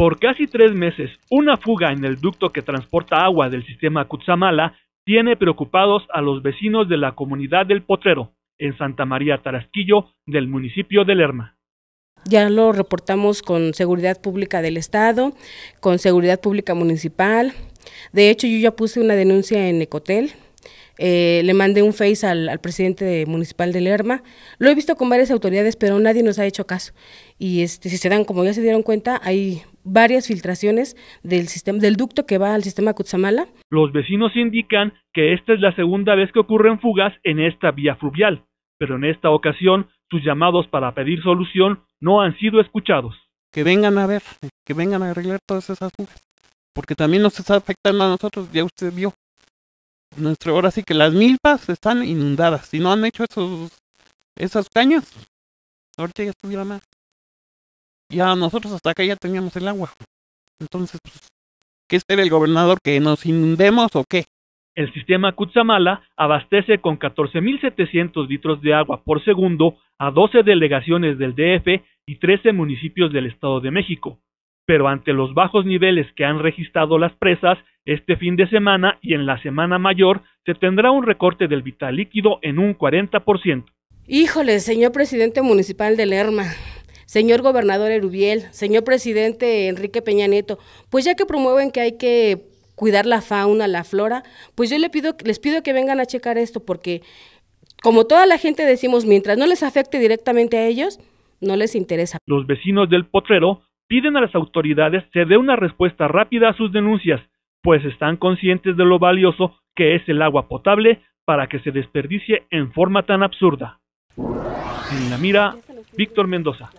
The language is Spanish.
Por casi tres meses, una fuga en el ducto que transporta agua del sistema Cutzamala tiene preocupados a los vecinos de la comunidad del Potrero, en Santa María Tarasquillo, del municipio de Lerma. Ya lo reportamos con Seguridad Pública del Estado, con Seguridad Pública Municipal. De hecho, yo ya puse una denuncia en Ecotel. Eh, le mandé un face al, al, presidente municipal de Lerma. Lo he visto con varias autoridades, pero nadie nos ha hecho caso. Y este, si se dan, como ya se dieron cuenta, hay varias filtraciones del, sistema, del ducto que va al sistema Cutzamala. Los vecinos indican que esta es la segunda vez que ocurren fugas en esta vía fluvial, pero en esta ocasión sus llamados para pedir solución no han sido escuchados. Que vengan a ver, que vengan a arreglar todas esas fugas, porque también nos está afectando a nosotros, ya usted vio. Nuestro, ahora sí que las milpas están inundadas, si no han hecho esos, esos caños, ahorita ya estuviera más ya nosotros hasta acá ya teníamos el agua. Entonces, pues, ¿qué espera el gobernador? ¿Que nos inundemos o qué? El sistema Cutzamala abastece con 14.700 litros de agua por segundo a 12 delegaciones del DF y 13 municipios del Estado de México. Pero ante los bajos niveles que han registrado las presas, este fin de semana y en la semana mayor se tendrá un recorte del vital líquido en un 40%. Híjole, señor presidente municipal de Lerma, señor gobernador Erubiel, señor presidente Enrique Peña Nieto, pues ya que promueven que hay que cuidar la fauna, la flora, pues yo les pido, les pido que vengan a checar esto, porque como toda la gente decimos, mientras no les afecte directamente a ellos, no les interesa. Los vecinos del potrero piden a las autoridades se dé una respuesta rápida a sus denuncias, pues están conscientes de lo valioso que es el agua potable para que se desperdicie en forma tan absurda. En la mira, Víctor Mendoza.